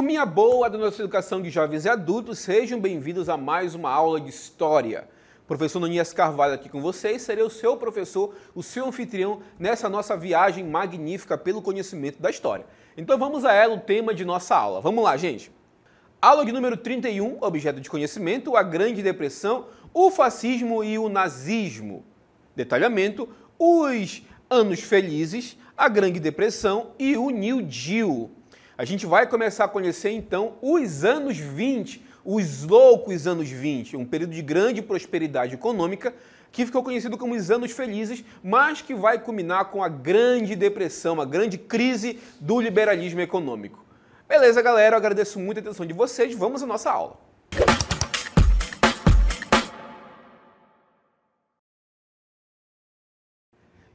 Turminha boa da nossa educação de jovens e adultos, sejam bem-vindos a mais uma aula de História. Professor Nunes Carvalho aqui com vocês, serei o seu professor, o seu anfitrião nessa nossa viagem magnífica pelo conhecimento da história. Então vamos a ela, o tema de nossa aula. Vamos lá, gente. Aula de número 31, objeto de conhecimento, a Grande Depressão, o fascismo e o nazismo. Detalhamento, os anos felizes, a Grande Depressão e o New Deal. A gente vai começar a conhecer então os anos 20, os loucos anos 20, um período de grande prosperidade econômica que ficou conhecido como os anos felizes, mas que vai culminar com a grande depressão, a grande crise do liberalismo econômico. Beleza, galera? Eu agradeço muito a atenção de vocês. Vamos à nossa aula.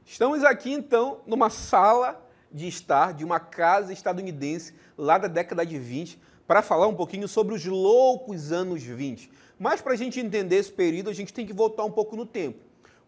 Estamos aqui então numa sala de estar de uma casa estadunidense lá da década de 20 para falar um pouquinho sobre os loucos anos 20. Mas para a gente entender esse período, a gente tem que voltar um pouco no tempo.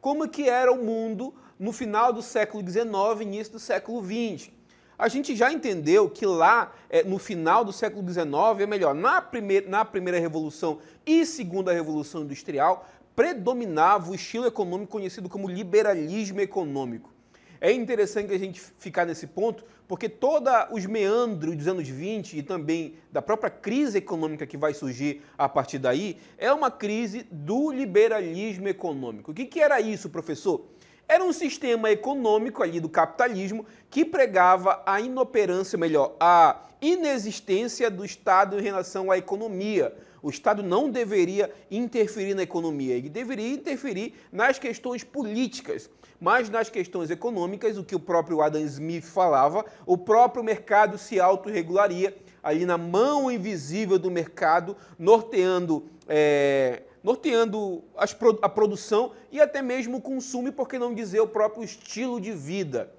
Como que era o mundo no final do século XIX, início do século XX? A gente já entendeu que lá, eh, no final do século XIX, é melhor, na primeira, na primeira Revolução e Segunda Revolução Industrial, predominava o estilo econômico conhecido como liberalismo econômico. É interessante a gente ficar nesse ponto, porque todos os meandros dos anos 20 e também da própria crise econômica que vai surgir a partir daí é uma crise do liberalismo econômico. O que, que era isso, professor? Era um sistema econômico ali do capitalismo que pregava a inoperância, melhor, a inexistência do Estado em relação à economia. O Estado não deveria interferir na economia, ele deveria interferir nas questões políticas mas nas questões econômicas, o que o próprio Adam Smith falava, o próprio mercado se autorregularia ali na mão invisível do mercado, norteando. É, norteando as, a produção e até mesmo o consumo, por que não dizer o próprio estilo de vida.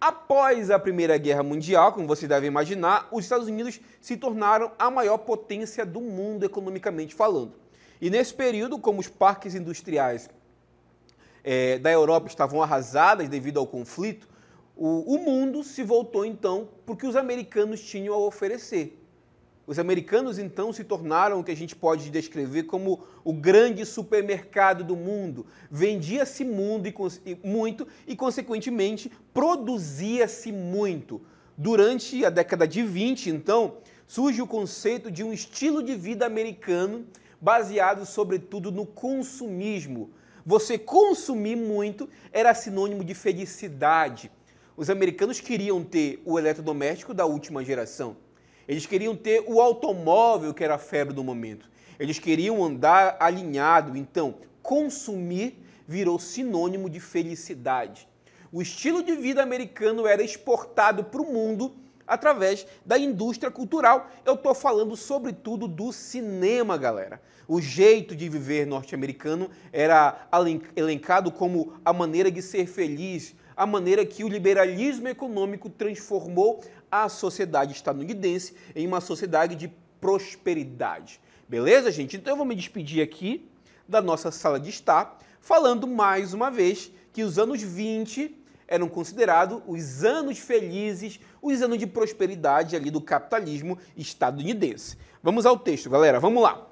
Após a Primeira Guerra Mundial, como você deve imaginar, os Estados Unidos se tornaram a maior potência do mundo economicamente falando. E nesse período, como os parques industriais é, da Europa estavam arrasadas devido ao conflito, o, o mundo se voltou então para que os americanos tinham a oferecer. Os americanos então se tornaram o que a gente pode descrever como o grande supermercado do mundo. Vendia-se muito e, consequentemente, produzia-se muito. Durante a década de 20, então, surge o conceito de um estilo de vida americano baseado, sobretudo, no consumismo, você consumir muito era sinônimo de felicidade. Os americanos queriam ter o eletrodoméstico da última geração. Eles queriam ter o automóvel que era a febre do momento. Eles queriam andar alinhado. Então, consumir virou sinônimo de felicidade. O estilo de vida americano era exportado para o mundo através da indústria cultural. Eu estou falando sobretudo do cinema, galera. O jeito de viver norte-americano era elencado como a maneira de ser feliz, a maneira que o liberalismo econômico transformou a sociedade estadunidense em uma sociedade de prosperidade. Beleza, gente? Então eu vou me despedir aqui da nossa sala de estar, falando mais uma vez que os anos 20 eram considerados os anos felizes, os anos de prosperidade ali do capitalismo estadunidense. Vamos ao texto, galera, vamos lá.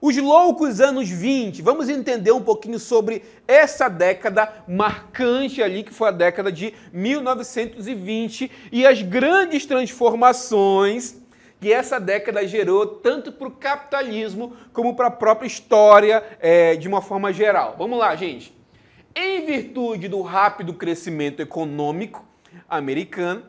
Os loucos anos 20. Vamos entender um pouquinho sobre essa década marcante ali, que foi a década de 1920, e as grandes transformações que essa década gerou tanto para o capitalismo como para a própria história é, de uma forma geral. Vamos lá, gente. Em virtude do rápido crescimento econômico americano,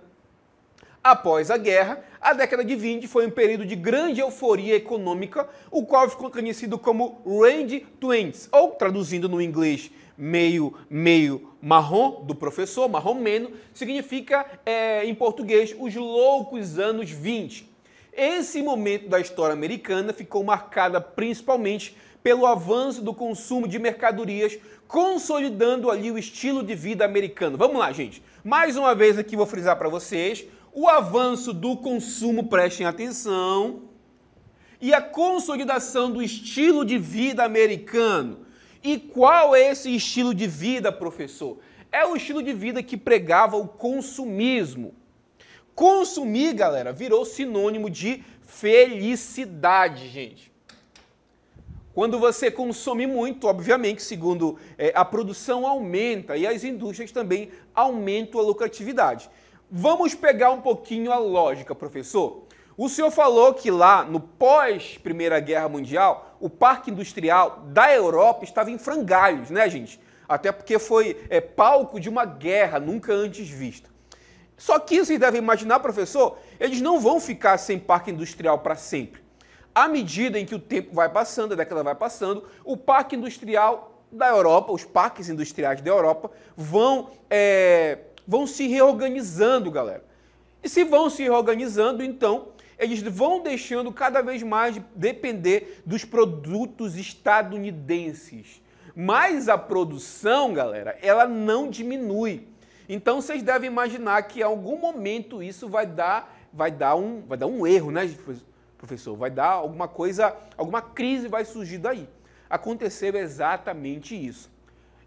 após a guerra, a década de 20 foi um período de grande euforia econômica, o qual ficou conhecido como Range Twins, ou traduzindo no inglês meio meio marrom do professor, marromeno, significa é, em português os loucos anos 20. Esse momento da história americana ficou marcada principalmente pelo avanço do consumo de mercadorias, consolidando ali o estilo de vida americano. Vamos lá, gente. Mais uma vez aqui vou frisar para vocês o avanço do consumo, prestem atenção, e a consolidação do estilo de vida americano. E qual é esse estilo de vida, professor? É o estilo de vida que pregava o consumismo. Consumir, galera, virou sinônimo de felicidade, gente. Quando você consome muito, obviamente, segundo é, a produção aumenta e as indústrias também aumentam a lucratividade. Vamos pegar um pouquinho a lógica, professor. O senhor falou que lá no pós Primeira Guerra Mundial, o parque industrial da Europa estava em frangalhos, né, gente? Até porque foi é, palco de uma guerra nunca antes vista. Só que vocês devem imaginar, professor, eles não vão ficar sem parque industrial para sempre à medida em que o tempo vai passando, a década vai passando, o parque industrial da Europa, os parques industriais da Europa, vão, é, vão se reorganizando, galera. E se vão se reorganizando, então eles vão deixando cada vez mais de depender dos produtos estadunidenses. Mas a produção, galera, ela não diminui. Então vocês devem imaginar que em algum momento isso vai dar, vai dar um, vai dar um erro, né? professor, vai dar alguma coisa, alguma crise vai surgir daí. Aconteceu exatamente isso.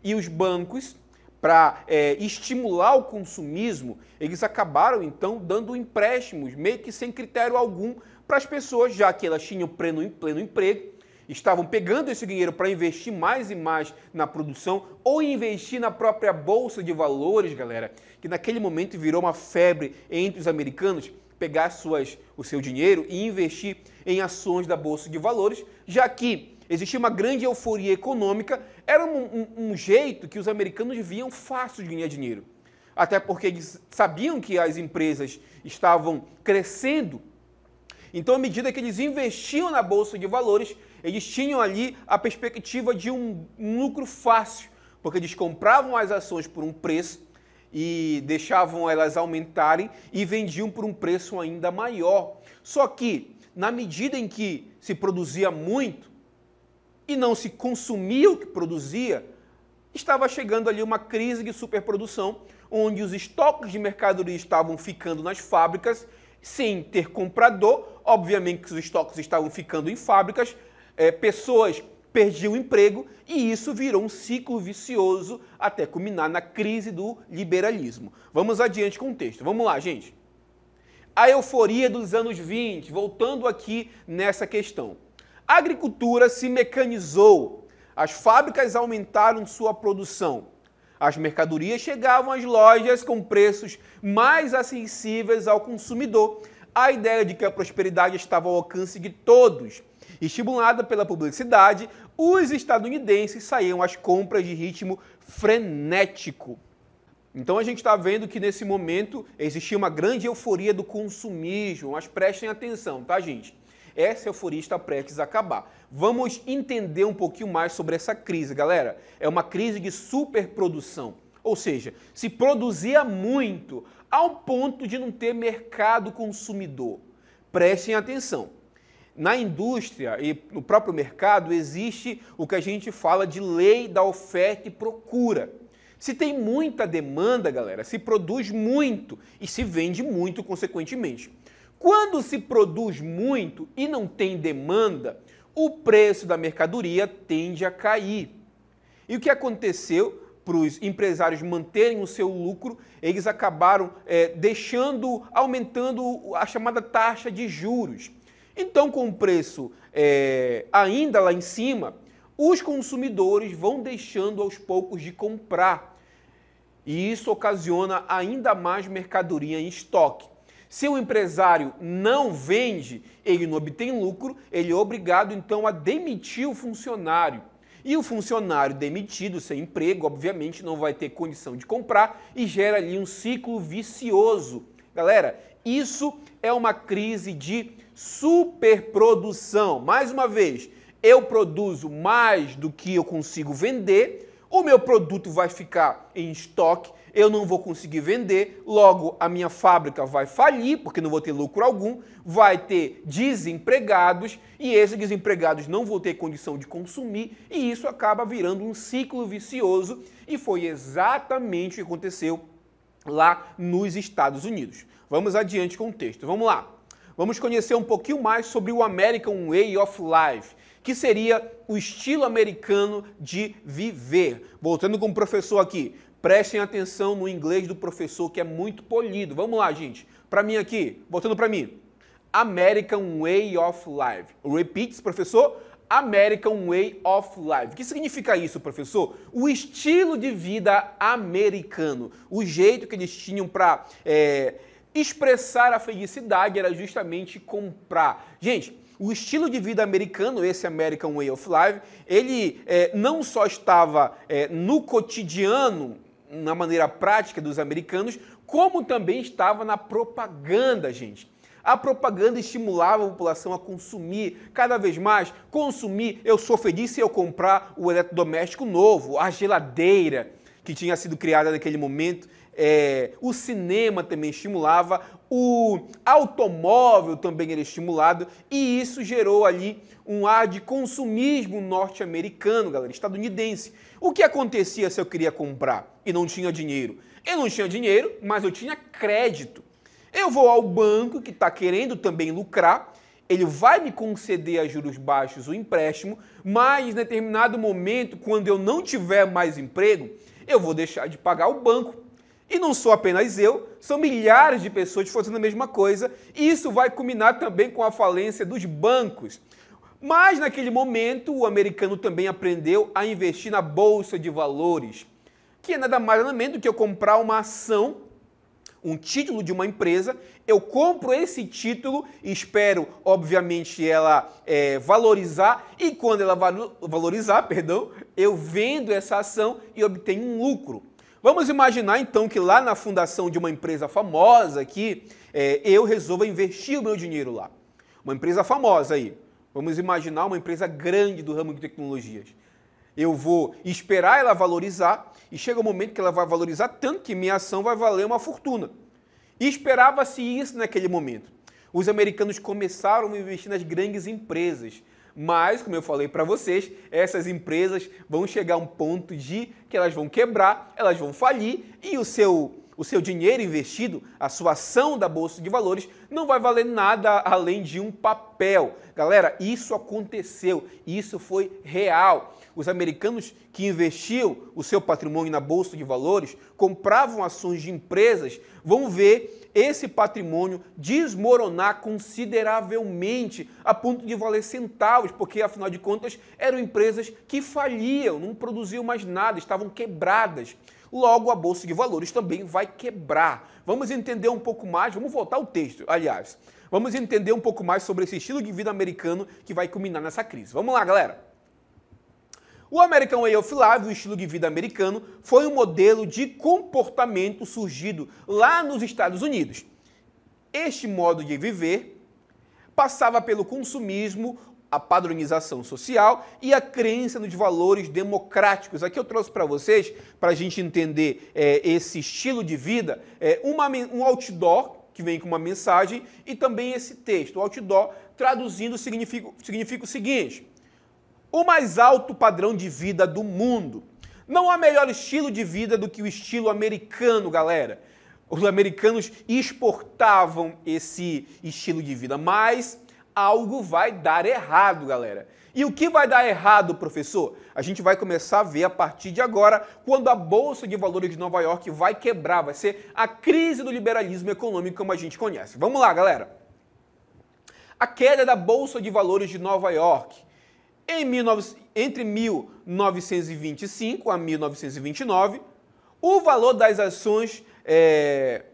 E os bancos, para é, estimular o consumismo, eles acabaram então dando empréstimos, meio que sem critério algum, para as pessoas, já que elas tinham pleno, pleno emprego, estavam pegando esse dinheiro para investir mais e mais na produção ou investir na própria bolsa de valores, galera, que naquele momento virou uma febre entre os americanos pegar suas, o seu dinheiro e investir em ações da Bolsa de Valores, já que existia uma grande euforia econômica, era um, um, um jeito que os americanos viam fácil de ganhar dinheiro. Até porque eles sabiam que as empresas estavam crescendo. Então, à medida que eles investiam na Bolsa de Valores, eles tinham ali a perspectiva de um lucro fácil, porque eles compravam as ações por um preço e deixavam elas aumentarem e vendiam por um preço ainda maior. Só que, na medida em que se produzia muito e não se consumia o que produzia, estava chegando ali uma crise de superprodução, onde os estoques de mercadoria estavam ficando nas fábricas sem ter comprador, obviamente que os estoques estavam ficando em fábricas, é, pessoas perdi o emprego e isso virou um ciclo vicioso até culminar na crise do liberalismo. Vamos adiante com o texto. Vamos lá, gente. A euforia dos anos 20, voltando aqui nessa questão. A agricultura se mecanizou, as fábricas aumentaram sua produção. As mercadorias chegavam às lojas com preços mais acessíveis ao consumidor. A ideia de que a prosperidade estava ao alcance de todos, estimulada pela publicidade, os estadunidenses saíam às compras de ritmo frenético. Então a gente está vendo que nesse momento existia uma grande euforia do consumismo, mas prestem atenção, tá, gente? Essa euforia está prestes a acabar. Vamos entender um pouquinho mais sobre essa crise, galera. É uma crise de superprodução. Ou seja, se produzia muito ao ponto de não ter mercado consumidor. Prestem atenção na indústria e no próprio mercado existe o que a gente fala de lei da oferta e procura. Se tem muita demanda, galera, se produz muito e se vende muito, consequentemente. Quando se produz muito e não tem demanda, o preço da mercadoria tende a cair. E o que aconteceu para os empresários manterem o seu lucro, eles acabaram é, deixando, aumentando a chamada taxa de juros então, com o preço é, ainda lá em cima, os consumidores vão deixando aos poucos de comprar. E isso ocasiona ainda mais mercadoria em estoque. Se o empresário não vende, ele não obtém lucro, ele é obrigado então a demitir o funcionário. E o funcionário demitido, sem emprego, obviamente não vai ter condição de comprar e gera ali um ciclo vicioso. Galera, isso é uma crise de superprodução. Mais uma vez, eu produzo mais do que eu consigo vender, o meu produto vai ficar em estoque, eu não vou conseguir vender, logo a minha fábrica vai falir, porque não vou ter lucro algum, vai ter desempregados e esses desempregados não vão ter condição de consumir e isso acaba virando um ciclo vicioso e foi exatamente o que aconteceu lá nos Estados Unidos. Vamos adiante com o texto. Vamos lá vamos conhecer um pouquinho mais sobre o American Way of Life, que seria o estilo americano de viver. Voltando com o professor aqui, prestem atenção no inglês do professor que é muito polido. Vamos lá, gente. Para mim aqui, voltando para mim. American Way of Life. Repeat, professor. American Way of Life. O que significa isso, professor? O estilo de vida americano, o jeito que eles tinham para é, eh, Expressar a felicidade era justamente comprar. Gente, o estilo de vida americano, esse American Way of Life, ele é, não só estava é, no cotidiano, na maneira prática dos americanos, como também estava na propaganda, gente. A propaganda estimulava a população a consumir cada vez mais. Consumir, eu sou feliz se eu comprar o eletrodoméstico novo, a geladeira que tinha sido criada naquele momento é, o cinema também estimulava, o automóvel também era estimulado, e isso gerou ali um ar de consumismo norte-americano, galera, estadunidense. O que acontecia se eu queria comprar e não tinha dinheiro? Eu não tinha dinheiro, mas eu tinha crédito. Eu vou ao banco que está querendo também lucrar, ele vai me conceder a juros baixos o empréstimo, mas em determinado momento, quando eu não tiver mais emprego, eu vou deixar de pagar o banco e não sou apenas eu, são milhares de pessoas fazendo a mesma coisa, e isso vai culminar também com a falência dos bancos. Mas naquele momento, o americano também aprendeu a investir na bolsa de valores, que é nada mais nada menos do que eu comprar uma ação, um título de uma empresa, eu compro esse título, espero, obviamente, ela é, valorizar, e quando ela valorizar, perdão, eu vendo essa ação e obtenho um lucro. Vamos imaginar então que lá na fundação de uma empresa famosa que é, eu resolva investir o meu dinheiro lá. Uma empresa famosa aí. Vamos imaginar uma empresa grande do ramo de tecnologias. Eu vou esperar ela valorizar e chega o um momento que ela vai valorizar tanto que minha ação vai valer uma fortuna. E esperava-se isso naquele momento. Os americanos começaram a investir nas grandes empresas, mas, como eu falei para vocês, essas empresas vão chegar a um ponto de que elas vão quebrar, elas vão falir e o seu o seu dinheiro investido, a sua ação da bolsa de valores não vai valer nada além de um papel. Galera, isso aconteceu, isso foi real. Os americanos que investiam o seu patrimônio na bolsa de valores, compravam ações de empresas, vão ver esse patrimônio desmoronar consideravelmente, a ponto de valer centavos, porque afinal de contas eram empresas que faliam, não produziam mais nada, estavam quebradas. Logo, a bolsa de valores também vai quebrar. Vamos entender um pouco mais, vamos voltar ao texto, aliás. Vamos entender um pouco mais sobre esse estilo de vida americano que vai culminar nessa crise. Vamos lá, galera! O American Way of Life, o estilo de vida americano, foi um modelo de comportamento surgido lá nos Estados Unidos. Este modo de viver passava pelo consumismo, a padronização social e a crença nos valores democráticos. Aqui eu trouxe para vocês, para a gente entender é, esse estilo de vida, é, uma, um outdoor que vem com uma mensagem e também esse texto. O outdoor traduzindo significa, significa o seguinte: o mais alto padrão de vida do mundo. Não há melhor estilo de vida do que o estilo americano, galera. Os americanos exportavam esse estilo de vida, mas algo vai dar errado, galera. E o que vai dar errado, professor? A gente vai começar a ver a partir de agora, quando a Bolsa de Valores de Nova York vai quebrar, vai ser a crise do liberalismo econômico como a gente conhece. Vamos lá, galera. A queda da Bolsa de Valores de Nova York 19, entre 1925 a 1929, o valor das ações é,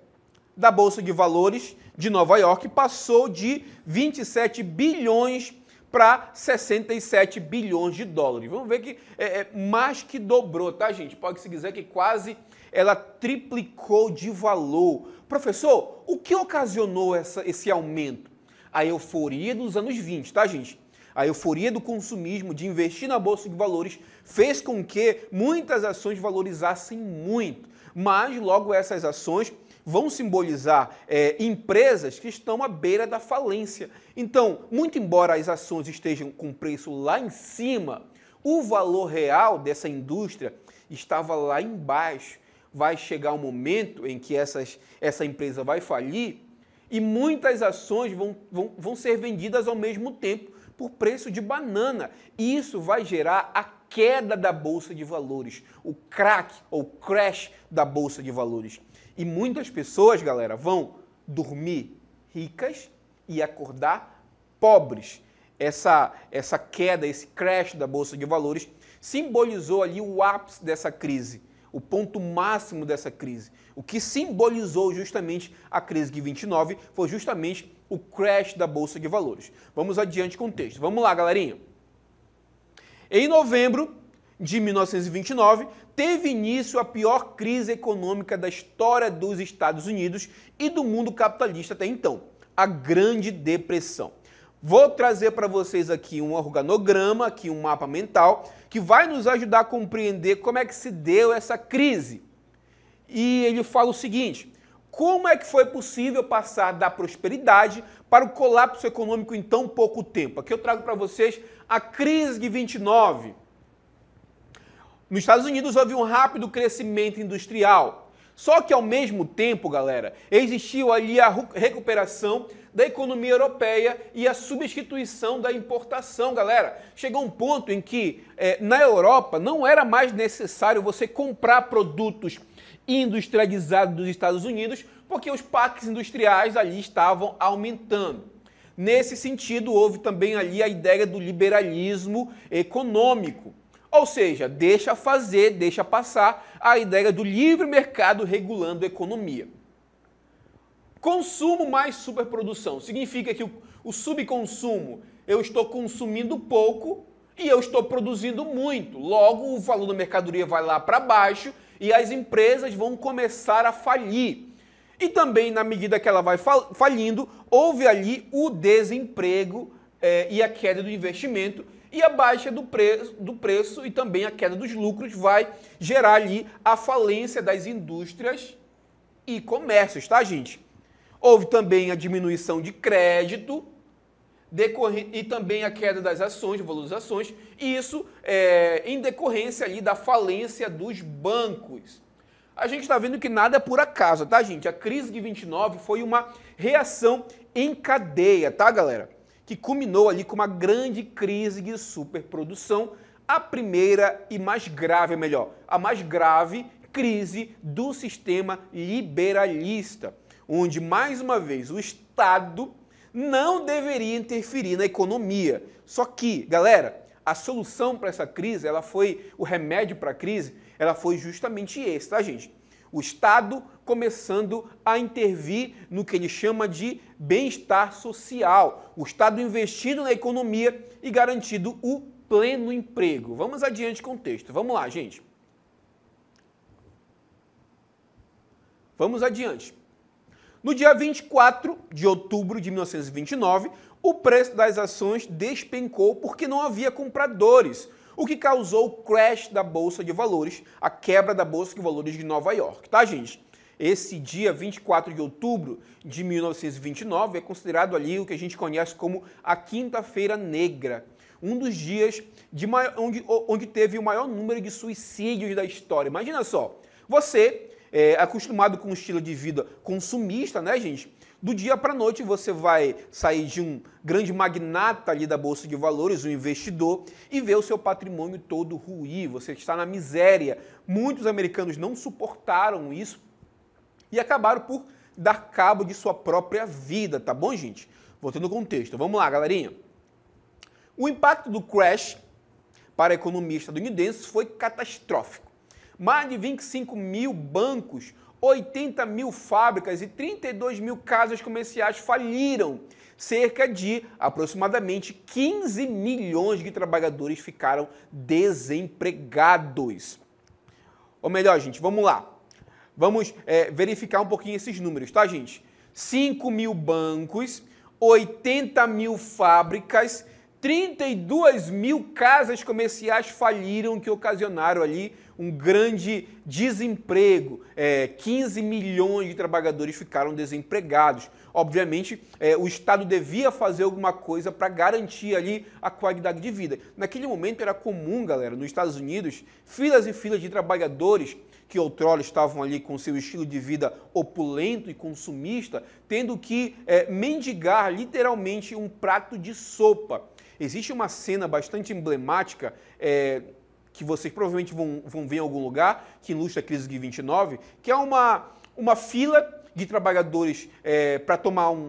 da Bolsa de Valores de Nova York passou de 27 bilhões para 67 bilhões de dólares. Vamos ver que é, é, mais que dobrou, tá, gente? Pode-se dizer que quase ela triplicou de valor. Professor, o que ocasionou essa, esse aumento? A euforia dos anos 20, tá, gente? a euforia do consumismo, de investir na bolsa de valores, fez com que muitas ações valorizassem muito. Mas logo essas ações vão simbolizar é, empresas que estão à beira da falência. Então, muito embora as ações estejam com preço lá em cima, o valor real dessa indústria estava lá embaixo. Vai chegar o um momento em que essas, essa empresa vai falir e muitas ações vão, vão, vão ser vendidas ao mesmo tempo por preço de banana. E isso vai gerar a queda da bolsa de valores, o crack ou crash da bolsa de valores. E muitas pessoas, galera, vão dormir ricas e acordar pobres. Essa, essa queda, esse crash da bolsa de valores simbolizou ali o ápice dessa crise o ponto máximo dessa crise. O que simbolizou justamente a crise de 29 foi justamente o crash da Bolsa de Valores. Vamos adiante com o texto. Vamos lá, galerinha. Em novembro de 1929, teve início a pior crise econômica da história dos Estados Unidos e do mundo capitalista até então, a Grande Depressão. Vou trazer para vocês aqui um organograma, aqui um mapa mental, que vai nos ajudar a compreender como é que se deu essa crise. E ele fala o seguinte: como é que foi possível passar da prosperidade para o colapso econômico em tão pouco tempo? Aqui eu trago para vocês a crise de 29. Nos Estados Unidos houve um rápido crescimento industrial. Só que ao mesmo tempo, galera, existiu ali a recuperação da economia europeia e a substituição da importação, galera. Chegou um ponto em que eh, na Europa não era mais necessário você comprar produtos industrializado dos Estados Unidos, porque os parques industriais ali estavam aumentando. Nesse sentido, houve também ali a ideia do liberalismo econômico. Ou seja, deixa fazer, deixa passar a ideia do livre mercado regulando a economia. Consumo mais superprodução significa que o, o subconsumo, eu estou consumindo pouco e eu estou produzindo muito. Logo, o valor da mercadoria vai lá para baixo e as empresas vão começar a falir. E também, na medida que ela vai falindo, houve ali o desemprego é, e a queda do investimento e a baixa do preço, do preço e também a queda dos lucros vai gerar ali a falência das indústrias e comércios, tá, gente? Houve também a diminuição de crédito e também a queda das ações, do valor das ações, e isso é, em decorrência ali da falência dos bancos. A gente está vendo que nada é por acaso, tá, gente? A crise de 29 foi uma reação em cadeia, tá, galera? Que culminou ali com uma grande crise de superprodução, a primeira e mais grave, melhor, a mais grave crise do sistema liberalista, onde mais uma vez o Estado não deveria interferir na economia. Só que, galera, a solução para essa crise, ela foi o remédio para a crise, ela foi justamente esse, tá, gente? O Estado começando a intervir no que ele chama de bem-estar social. O Estado investindo na economia e garantindo o pleno emprego. Vamos adiante com o texto. Vamos lá, gente. Vamos adiante. No dia 24 de outubro de 1929, o preço das ações despencou porque não havia compradores, o que causou o crash da bolsa de valores, a quebra da bolsa de valores de Nova York, tá, gente? Esse dia 24 de outubro de 1929 é considerado ali o que a gente conhece como a Quinta-feira Negra, um dos dias maior, onde, onde teve o maior número de suicídios da história. Imagina só, você é, acostumado com um estilo de vida consumista, né, gente? Do dia para a noite você vai sair de um grande magnata ali da bolsa de valores, um investidor, e ver o seu patrimônio todo ruir. Você está na miséria. Muitos americanos não suportaram isso e acabaram por dar cabo de sua própria vida, tá bom, gente? Voltando ao contexto. Vamos lá, galerinha. O impacto do crash para a economia estadunidense foi catastrófico mais de 25 mil bancos, 80 mil fábricas e 32 mil casas comerciais faliram. Cerca de aproximadamente 15 milhões de trabalhadores ficaram desempregados. Ou melhor, gente, vamos lá. Vamos é, verificar um pouquinho esses números, tá, gente? 5 mil bancos, 80 mil fábricas 32 mil casas comerciais faliram, que ocasionaram ali um grande desemprego. É, 15 milhões de trabalhadores ficaram desempregados. Obviamente, é, o Estado devia fazer alguma coisa para garantir ali a qualidade de vida. Naquele momento era comum, galera, nos Estados Unidos, filas e filas de trabalhadores que outrora estavam ali com seu estilo de vida opulento e consumista, tendo que é, mendigar literalmente um prato de sopa Existe uma cena bastante emblemática. É, que vocês provavelmente vão, vão ver em algum lugar, que ilustra a crise de 29, que é uma, uma fila de trabalhadores é, para tomar um, um,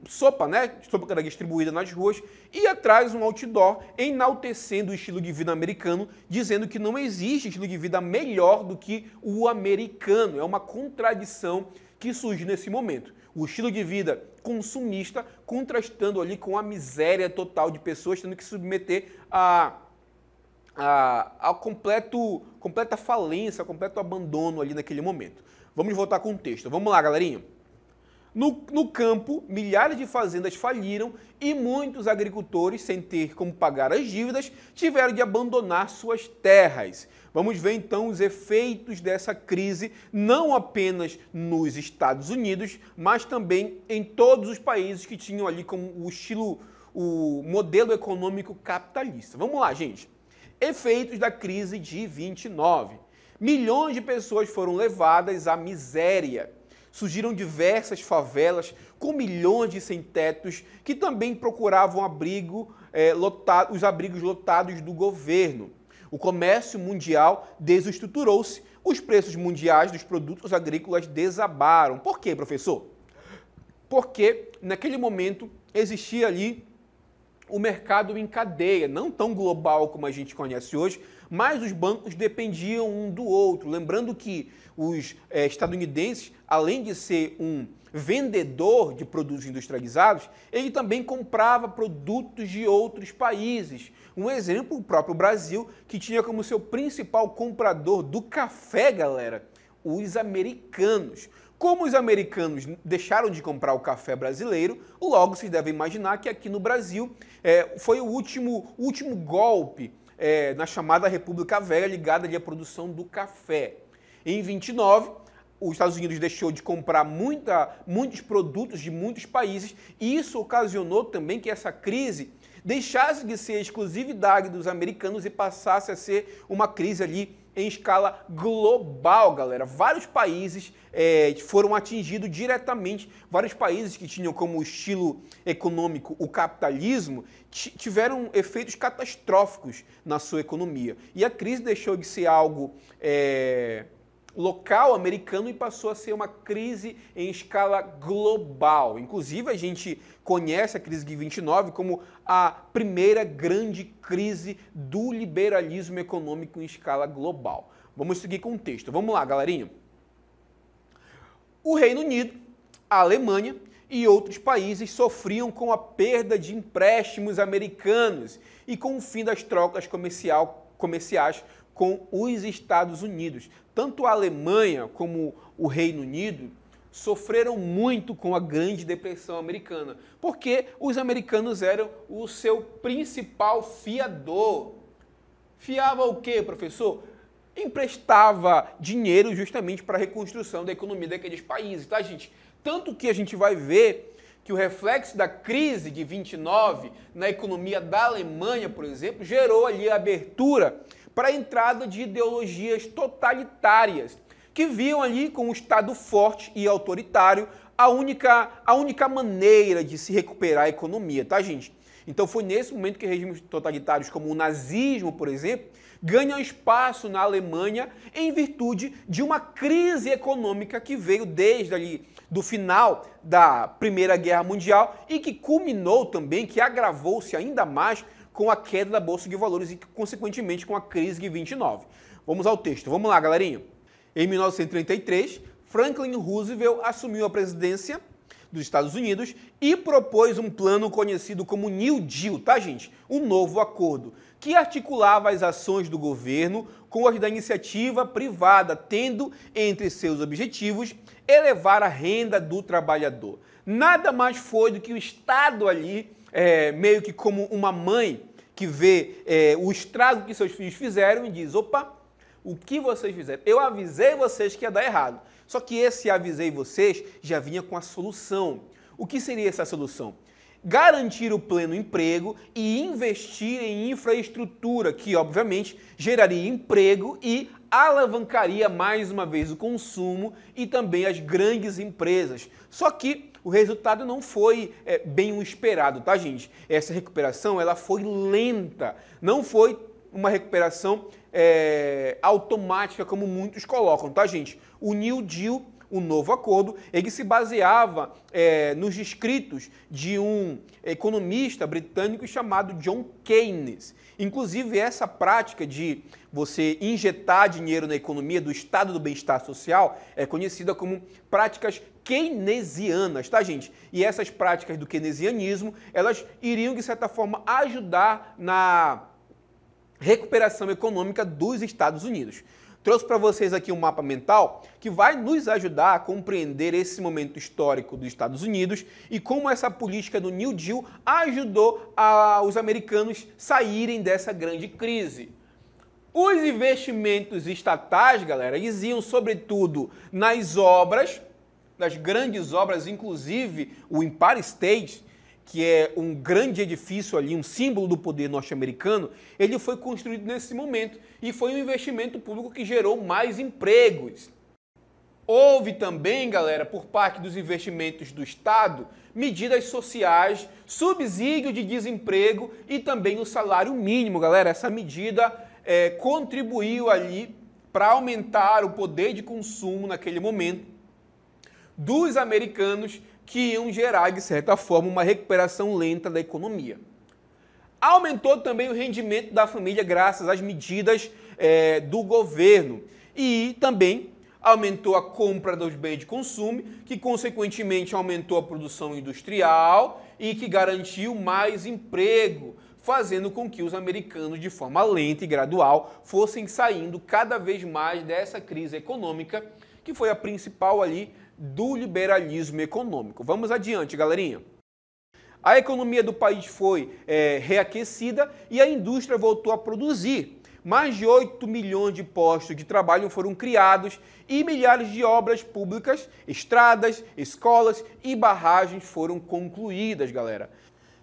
um, sopa, né? Sopa que era distribuída nas ruas, e atrás um outdoor enaltecendo o estilo de vida americano, dizendo que não existe estilo de vida melhor do que o americano. É uma contradição que surge nesse momento o estilo de vida consumista, contrastando ali com a miséria total de pessoas tendo que submeter a a, a completo, completa falência, completo abandono ali naquele momento. Vamos voltar com o texto. Vamos lá, galerinha. No, no, campo, milhares de fazendas faliram e muitos agricultores, sem ter como pagar as dívidas, tiveram de abandonar suas terras. Vamos ver então os efeitos dessa crise, não apenas nos Estados Unidos, mas também em todos os países que tinham ali como o estilo, o modelo econômico capitalista. Vamos lá, gente. Efeitos da crise de 29. Milhões de pessoas foram levadas à miséria surgiram diversas favelas com milhões de sem-tetos que também procuravam abrigo, eh, lotado, os abrigos lotados do governo. O comércio mundial desestruturou-se, os preços mundiais dos produtos agrícolas desabaram. Por quê, professor? Porque naquele momento existia ali o mercado em cadeia, não tão global como a gente conhece hoje, mas os bancos dependiam um do outro. Lembrando que os eh, estadunidenses, além de ser um vendedor de produtos industrializados, ele também comprava produtos de outros países. Um exemplo, o próprio Brasil, que tinha como seu principal comprador do café, galera, os americanos. Como os americanos deixaram de comprar o café brasileiro, logo vocês devem imaginar que aqui no Brasil é, foi o último, último golpe é, na chamada República Velha ligada à produção do café. Em 29, os Estados Unidos deixou de comprar muita, muitos produtos de muitos países e isso ocasionou também que essa crise deixasse de ser exclusividade dos americanos e passasse a ser uma crise ali em escala global, galera. Vários países é, foram atingidos diretamente. Vários países que tinham como estilo econômico o capitalismo tiveram efeitos catastróficos na sua economia. E a crise deixou de ser algo. É local americano e passou a ser uma crise em escala global. Inclusive, a gente conhece a crise de 29 como a primeira grande crise do liberalismo econômico em escala global. Vamos seguir com o texto. Vamos lá, galerinha. O Reino Unido, a Alemanha e outros países sofriam com a perda de empréstimos americanos e com o fim das trocas comercial, comerciais com os Estados Unidos. Tanto a Alemanha como o Reino Unido sofreram muito com a Grande Depressão Americana, porque os americanos eram o seu principal fiador. Fiava o quê, professor? Emprestava dinheiro justamente para a reconstrução da economia daqueles países, tá, gente? Tanto que a gente vai ver que o reflexo da crise de 29 na economia da Alemanha, por exemplo, gerou ali a abertura para a entrada de ideologias totalitárias, que viam ali com o um Estado forte e autoritário a única, a única maneira de se recuperar a economia, tá, gente? Então foi nesse momento que regimes totalitários como o nazismo, por exemplo, ganham espaço na Alemanha em virtude de uma crise econômica que veio desde ali do final da Primeira Guerra Mundial e que culminou também, que agravou-se ainda mais com a queda da Bolsa de Valores e, consequentemente, com a crise de 29. Vamos ao texto. Vamos lá, galerinha. Em 1933, Franklin Roosevelt assumiu a presidência dos Estados Unidos e propôs um plano conhecido como New Deal, tá, gente? O novo acordo, que articulava as ações do governo com as da iniciativa privada, tendo entre seus objetivos elevar a renda do trabalhador. Nada mais foi do que o Estado ali, é, meio que como uma mãe, que vê é, o estrago que seus filhos fizeram e diz: opa, o que vocês fizeram? Eu avisei vocês que ia dar errado. Só que esse avisei vocês já vinha com a solução. O que seria essa solução? Garantir o pleno emprego e investir em infraestrutura, que obviamente geraria emprego e alavancaria mais uma vez o consumo e também as grandes empresas. Só que o resultado não foi é, bem o esperado, tá, gente? Essa recuperação ela foi lenta, não foi uma recuperação é, automática como muitos colocam, tá, gente? O New Deal o novo acordo, ele se baseava é, nos escritos de um economista britânico chamado John Keynes. Inclusive, essa prática de você injetar dinheiro na economia do estado do bem-estar social é conhecida como práticas keynesianas, tá, gente? E essas práticas do keynesianismo, elas iriam, de certa forma, ajudar na recuperação econômica dos Estados Unidos. Trouxe para vocês aqui um mapa mental que vai nos ajudar a compreender esse momento histórico dos Estados Unidos e como essa política do New Deal ajudou a, os americanos saírem dessa grande crise. Os investimentos estatais, galera, diziam sobretudo nas obras, nas grandes obras, inclusive o Empire State, que é um grande edifício ali, um símbolo do poder norte-americano, ele foi construído nesse momento e foi um investimento público que gerou mais empregos. Houve também, galera, por parte dos investimentos do Estado, medidas sociais, subsídio de desemprego e também o salário mínimo, galera. Essa medida é, contribuiu ali para aumentar o poder de consumo naquele momento dos americanos que iam gerar, de certa forma, uma recuperação lenta da economia. Aumentou também o rendimento da família graças às medidas é, do governo e também aumentou a compra dos bens de consumo, que consequentemente aumentou a produção industrial e que garantiu mais emprego, fazendo com que os americanos, de forma lenta e gradual, fossem saindo cada vez mais dessa crise econômica, que foi a principal ali do liberalismo econômico. Vamos adiante, galerinha. A economia do país foi é, reaquecida e a indústria voltou a produzir. Mais de 8 milhões de postos de trabalho foram criados e milhares de obras públicas, estradas, escolas e barragens foram concluídas, galera.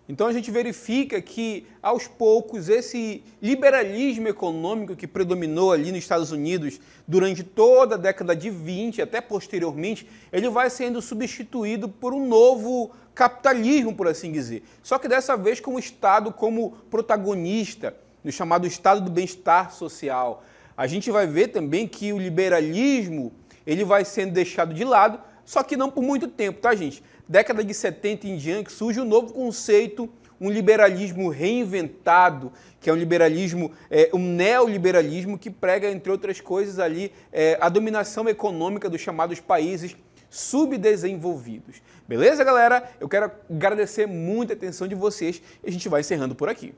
Então a gente verifica que, aos poucos, esse liberalismo econômico que predominou ali nos Estados Unidos durante toda a década de 20, até posteriormente, ele vai sendo substituído por um novo capitalismo, por assim dizer. Só que dessa vez com o Estado como protagonista, no chamado Estado do bem-estar social. A gente vai ver também que o liberalismo ele vai sendo deixado de lado, só que não por muito tempo, tá, gente? década de 70 em diante, surge um novo conceito, um liberalismo reinventado, que é um liberalismo, é, um neoliberalismo que prega, entre outras coisas, ali é, a dominação econômica dos chamados países subdesenvolvidos. Beleza, galera? Eu quero agradecer muito a atenção de vocês e a gente vai encerrando por aqui.